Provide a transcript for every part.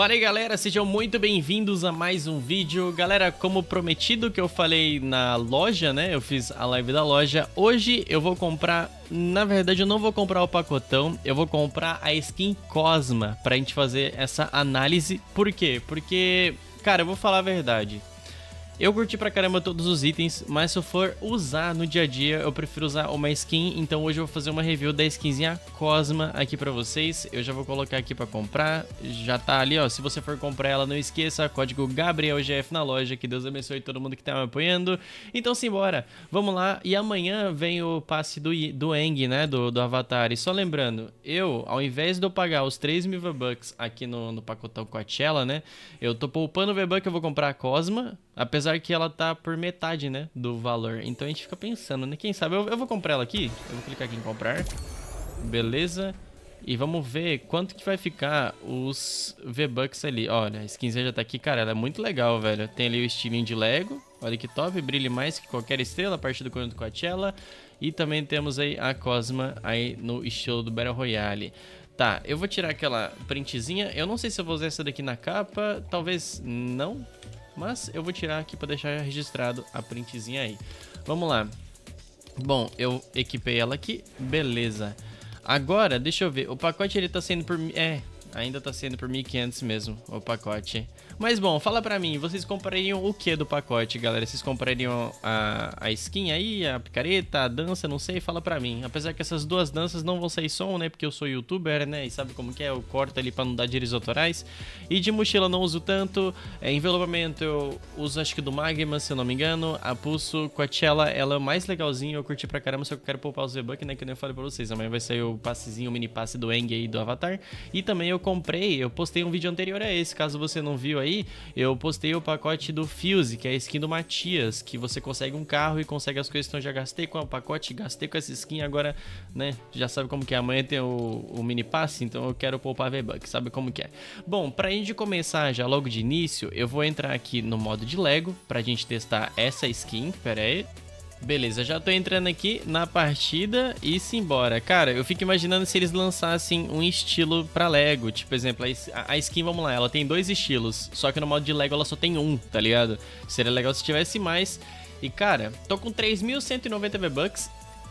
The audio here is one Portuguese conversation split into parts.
Fala aí galera, sejam muito bem-vindos a mais um vídeo. Galera, como prometido que eu falei na loja, né, eu fiz a live da loja, hoje eu vou comprar, na verdade eu não vou comprar o pacotão, eu vou comprar a skin Cosma pra gente fazer essa análise. Por quê? Porque, cara, eu vou falar a verdade, eu curti pra caramba todos os itens, mas se eu for usar no dia a dia, eu prefiro usar uma skin, então hoje eu vou fazer uma review da skinzinha Cosma aqui pra vocês. Eu já vou colocar aqui pra comprar, já tá ali, ó, se você for comprar ela, não esqueça, código GabrielGF na loja, que Deus abençoe todo mundo que tá me apoiando. Então simbora, vamos lá, e amanhã vem o passe do, do Eng, né, do, do Avatar, e só lembrando, eu, ao invés de eu pagar os 3 mil V-Bucks aqui no, no pacotão Coachella, né, eu tô poupando V-Buck, eu vou comprar a Cosma, Apesar que ela tá por metade, né, do valor. Então a gente fica pensando, né? Quem sabe? Eu, eu vou comprar ela aqui. Eu vou clicar aqui em comprar. Beleza. E vamos ver quanto que vai ficar os V-Bucks ali. Olha, a skinzinha já tá aqui. Cara, ela é muito legal, velho. Tem ali o estilinho de Lego. Olha que top. Brilhe mais que qualquer estrela a partir do conjunto Coachella. E também temos aí a Cosma aí no estilo do Battle Royale. Tá, eu vou tirar aquela printzinha. Eu não sei se eu vou usar essa daqui na capa. Talvez não. Mas eu vou tirar aqui para deixar registrado a printzinha aí. Vamos lá. Bom, eu equipei ela aqui. Beleza. Agora, deixa eu ver. O pacote ele tá sendo por... É, Ainda tá sendo por 1.500 mesmo o pacote. Mas bom, fala pra mim, vocês comprariam o que do pacote, galera? Vocês comprariam a, a skin aí, a picareta, a dança, não sei, fala pra mim. Apesar que essas duas danças não vão sair som, né? Porque eu sou youtuber, né? E sabe como que é, eu corto ali pra não dar direitos autorais. E de mochila não uso tanto. É, envelopamento eu uso acho que do Magma, se eu não me engano. A Pulso, Coachella, ela é mais legalzinho. eu curti pra caramba, só que eu quero poupar os V-Buck, né? Que eu nem falei pra vocês. Amanhã vai sair o passezinho, o mini passe do Eng aí do Avatar. E também eu comprei, eu postei um vídeo anterior a esse, caso você não viu aí, eu postei o pacote do Fuse, que é a skin do Matias, que você consegue um carro e consegue as coisas, então já gastei com o pacote, gastei com essa skin, agora, né, já sabe como que é, amanhã tem o, o mini passe, então eu quero poupar V-Bucks, sabe como que é. Bom, pra gente começar já logo de início, eu vou entrar aqui no modo de Lego, pra gente testar essa skin, pera aí, Beleza, já tô entrando aqui na partida e simbora. Cara, eu fico imaginando se eles lançassem um estilo pra Lego. Tipo, exemplo, a skin, vamos lá, ela tem dois estilos, só que no modo de Lego ela só tem um, tá ligado? Seria legal se tivesse mais. E, cara, tô com 3.190 V-Bucks.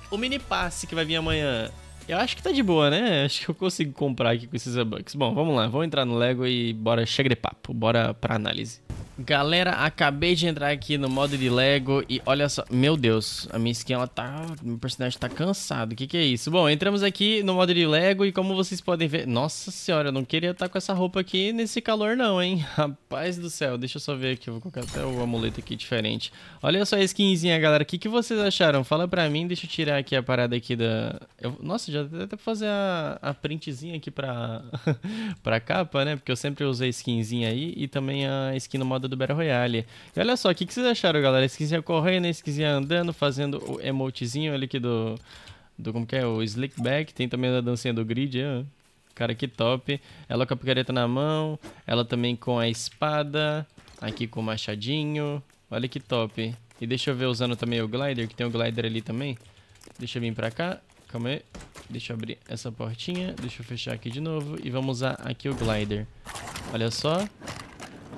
O mini passe que vai vir amanhã, eu acho que tá de boa, né? Acho que eu consigo comprar aqui com esses V-Bucks. Bom, vamos lá, vamos entrar no Lego e bora, chega de papo, bora pra análise. Galera, acabei de entrar aqui no modo de Lego e olha só... Meu Deus, a minha skin, ela tá... Meu personagem tá cansado, o que que é isso? Bom, entramos aqui no modo de Lego e como vocês podem ver... Nossa senhora, eu não queria estar tá com essa roupa aqui nesse calor não, hein? Rapaz do céu, deixa eu só ver aqui, eu vou colocar até o amuleto aqui diferente. Olha só a skinzinha, galera, o que que vocês acharam? Fala pra mim, deixa eu tirar aqui a parada aqui da... Eu... Nossa, já até fazer a, a printzinha aqui pra... pra capa, né? Porque eu sempre usei skinzinha aí e também a skin no modo do Battle Royale. E olha só, o que, que vocês acharam, galera? Esquisinha correndo, esquisinha andando, fazendo o emotezinho ali que do... Do, como que é? O Slickback. Tem também a dancinha do grid, ó. É, cara, que top. Ela com a picareta na mão. Ela também com a espada. Aqui com o machadinho. Olha que top. E deixa eu ver usando também o glider, que tem o glider ali também. Deixa eu vir pra cá. Calma aí. Deixa eu abrir essa portinha. Deixa eu fechar aqui de novo. E vamos usar aqui o glider. Olha só.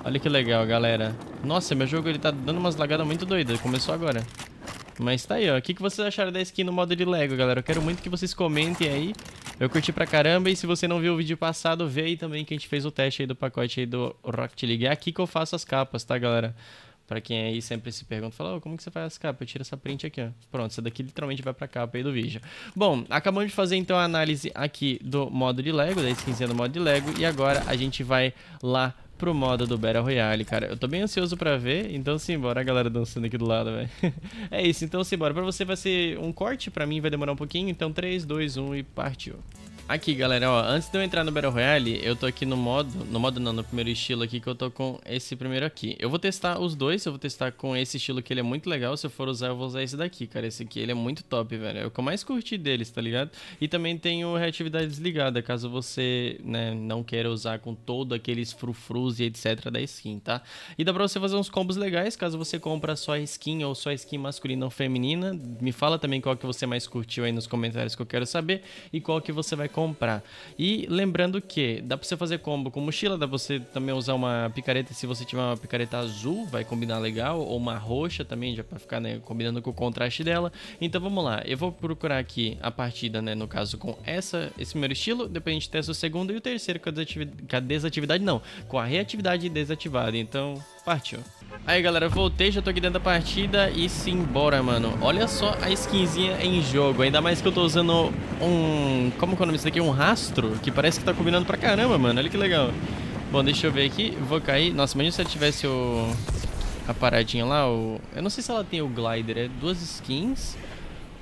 Olha que legal, galera. Nossa, meu jogo ele tá dando umas lagadas muito doidas. Começou agora. Mas tá aí, ó. O que, que vocês acharam da skin no modo de Lego, galera? Eu quero muito que vocês comentem aí. Eu curti pra caramba. E se você não viu o vídeo passado, vê aí também que a gente fez o teste aí do pacote aí do Rocket League. É aqui que eu faço as capas, tá, galera? Pra quem aí sempre se pergunta, fala, oh, como que você faz as capas? Eu tiro essa print aqui, ó. Pronto, essa daqui literalmente vai pra capa aí do vídeo. Bom, acabamos de fazer então a análise aqui do modo de Lego, da skinzinha do modo de Lego. E agora a gente vai lá pro modo do Battle Royale, cara. Eu tô bem ansioso pra ver, então simbora a galera dançando aqui do lado, velho. é isso, então simbora. Pra você vai ser um corte, pra mim vai demorar um pouquinho, então 3, 2, 1 e partiu. Aqui, galera, ó, antes de eu entrar no Battle Royale, eu tô aqui no modo, no modo não, no primeiro estilo aqui, que eu tô com esse primeiro aqui. Eu vou testar os dois, eu vou testar com esse estilo que ele é muito legal, se eu for usar eu vou usar esse daqui, cara, esse aqui ele é muito top, velho, é o que eu mais curti deles, tá ligado? E também tem o reatividade desligada, caso você, né, não queira usar com todo aqueles frufrus e etc da skin, tá? E dá pra você fazer uns combos legais, caso você compra só a skin ou só a skin masculina ou feminina, me fala também qual que você mais curtiu aí nos comentários que eu quero saber e qual que você vai comprar. E lembrando que dá pra você fazer combo com mochila, dá pra você também usar uma picareta. Se você tiver uma picareta azul, vai combinar legal. Ou uma roxa também, já pra ficar né, combinando com o contraste dela. Então vamos lá, eu vou procurar aqui a partida, né? No caso, com essa, esse primeiro estilo. Depois a gente testa o segundo e o terceiro com a, desatividade, com a desatividade não, com a reatividade desativada. Então, partiu. Aí, galera, voltei, já tô aqui dentro da partida e simbora, mano. Olha só a skinzinha em jogo. Ainda mais que eu tô usando um... Como que é o nome disso daqui? Um rastro, que parece que tá combinando pra caramba, mano. Olha que legal. Bom, deixa eu ver aqui. Vou cair. Nossa, imagina se eu tivesse o... A paradinha lá, o... Eu não sei se ela tem o glider. É duas skins,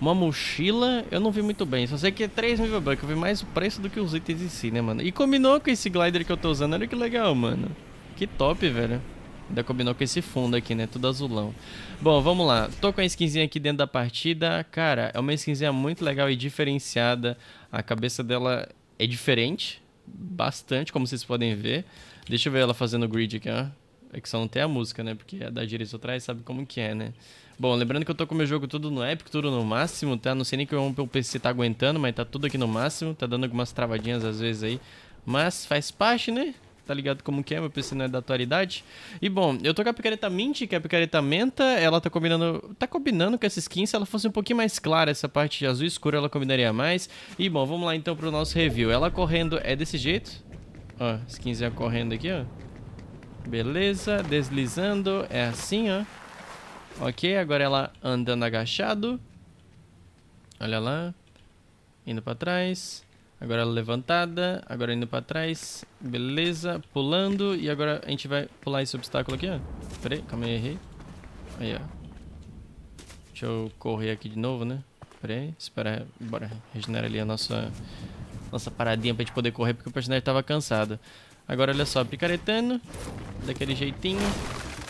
uma mochila. Eu não vi muito bem. Só sei que é 3 mil bucks. Eu vi mais o preço do que os itens em si, né, mano? E combinou com esse glider que eu tô usando. Olha que legal, mano. Que top, velho. Ainda combinou com esse fundo aqui, né? Tudo azulão. Bom, vamos lá. Tô com a skinzinha aqui dentro da partida. Cara, é uma skinzinha muito legal e diferenciada. A cabeça dela é diferente. Bastante, como vocês podem ver. Deixa eu ver ela fazendo o grid aqui, ó. É que só não tem a música, né? Porque é da direita atrás sabe como que é, né? Bom, lembrando que eu tô com o meu jogo tudo no épico, tudo no máximo, tá? Não sei nem que o meu PC tá aguentando, mas tá tudo aqui no máximo. Tá dando algumas travadinhas às vezes aí. Mas faz parte, né? tá ligado como que é, meu PC não é da atualidade. E bom, eu tô com a picareta Mint, que é a picareta Menta, ela tá combinando, tá combinando com essa skin, se ela fosse um pouquinho mais clara, essa parte de azul escuro ela combinaria mais. E bom, vamos lá então pro nosso review. Ela correndo é desse jeito, ó, skinzinha correndo aqui, ó. Beleza, deslizando, é assim, ó. Ok, agora ela andando agachado. Olha lá. Indo pra trás. Agora levantada, agora indo pra trás. Beleza, pulando. E agora a gente vai pular esse obstáculo aqui, ó. Pera aí, calma aí, errei. Aí, ó. Deixa eu correr aqui de novo, né? Pera aí, espera. Bora, regenera ali a nossa, nossa paradinha pra gente poder correr, porque o personagem tava cansado. Agora, olha só, picaretando. Daquele jeitinho.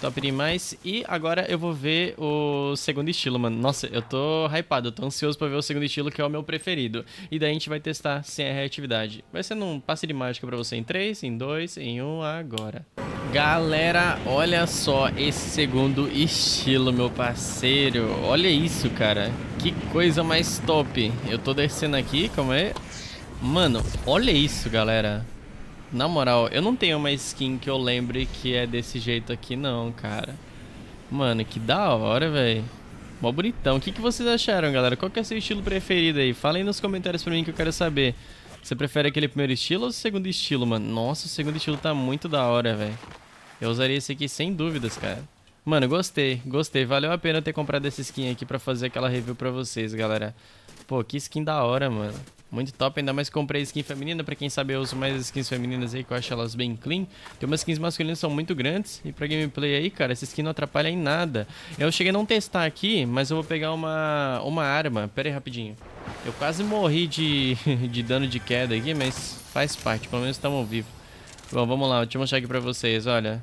Top demais. E agora eu vou ver o segundo estilo, mano. Nossa, eu tô hypado, eu tô ansioso pra ver o segundo estilo, que é o meu preferido. E daí a gente vai testar sem a reatividade. Vai ser num passe de mágica pra você em 3, em 2, em 1, um, agora. Galera, olha só esse segundo estilo, meu parceiro. Olha isso, cara. Que coisa mais top. Eu tô descendo aqui, como é Mano, olha isso, galera. Na moral, eu não tenho uma skin que eu lembre que é desse jeito aqui não, cara. Mano, que da hora, velho. Mó bonitão. O que, que vocês acharam, galera? Qual que é o seu estilo preferido aí? Fala aí nos comentários pra mim que eu quero saber. Você prefere aquele primeiro estilo ou o segundo estilo, mano? Nossa, o segundo estilo tá muito da hora, velho. Eu usaria esse aqui sem dúvidas, cara. Mano, gostei, gostei. Valeu a pena ter comprado essa skin aqui pra fazer aquela review pra vocês, galera. Pô, que skin da hora, mano. Muito top, ainda mais que comprei skin feminina, pra quem sabe eu uso mais skins femininas aí, que eu acho elas bem clean. Tem umas skins masculinas que são muito grandes, e pra gameplay aí, cara, essa skin não atrapalha em nada. Eu cheguei a não testar aqui, mas eu vou pegar uma, uma arma, pera aí rapidinho. Eu quase morri de, de dano de queda aqui, mas faz parte, pelo menos estamos vivos. Bom, vamos lá, deixa eu mostrar aqui pra vocês, olha.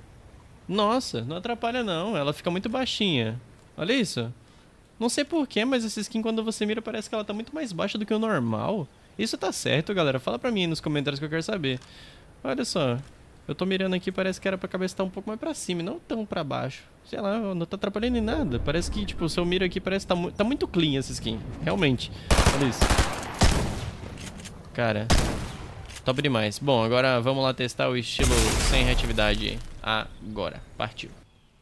Nossa, não atrapalha não, ela fica muito baixinha. Olha isso. Não sei porquê, mas essa skin quando você mira parece que ela tá muito mais baixa do que o normal. Isso tá certo, galera? Fala pra mim nos comentários que eu quero saber. Olha só. Eu tô mirando aqui, parece que era pra cabeça estar tá um pouco mais pra cima, não tão pra baixo. Sei lá, não tá atrapalhando em nada. Parece que, tipo, se eu miro aqui, parece que tá, mu tá muito clean essa skin. Realmente. Olha isso. Cara. Top demais. Bom, agora vamos lá testar o estilo sem reatividade agora. Partiu.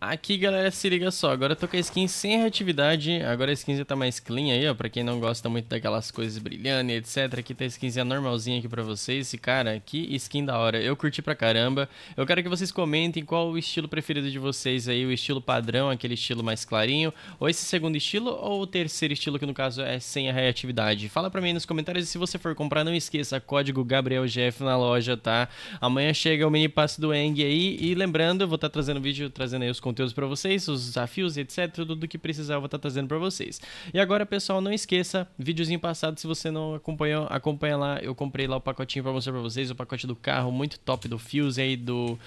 Aqui, galera, se liga só, agora eu tô com a skin sem reatividade, agora a skin já tá mais clean aí, ó, pra quem não gosta muito daquelas coisas brilhando e etc, aqui tá a skinzinha normalzinha aqui pra vocês, e cara, que skin da hora, eu curti pra caramba, eu quero que vocês comentem qual o estilo preferido de vocês aí, o estilo padrão, aquele estilo mais clarinho, ou esse segundo estilo, ou o terceiro estilo, que no caso é sem a reatividade, fala pra mim nos comentários, e se você for comprar, não esqueça, código GabrielGF na loja, tá? Amanhã chega o mini passe do Eng aí, e lembrando, eu vou estar tá trazendo vídeo, trazendo aí os conteúdos conteúdos para vocês, os desafios, etc. Tudo que precisar eu vou estar tá trazendo para vocês. E agora, pessoal, não esqueça, videozinho passado, se você não acompanhou, acompanha lá. Eu comprei lá o pacotinho para mostrar para vocês, o pacote do carro muito top do Fuse aí, do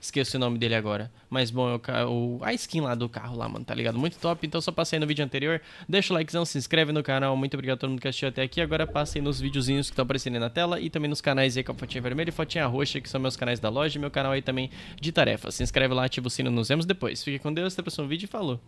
Esqueci o nome dele agora. Mas bom, eu, é o, a skin lá do carro lá, mano, tá ligado? Muito top. Então só passei no vídeo anterior. Deixa o likezão, se inscreve no canal. Muito obrigado a todo mundo que assistiu até aqui. Agora passei nos videozinhos que estão aparecendo na tela e também nos canais aí com a fotinha vermelha e fotinha roxa, que são meus canais da loja e meu canal aí também de tarefas. Se inscreve lá, ativa o sino. Nos vemos depois. Fique com Deus, até o próximo vídeo e falou!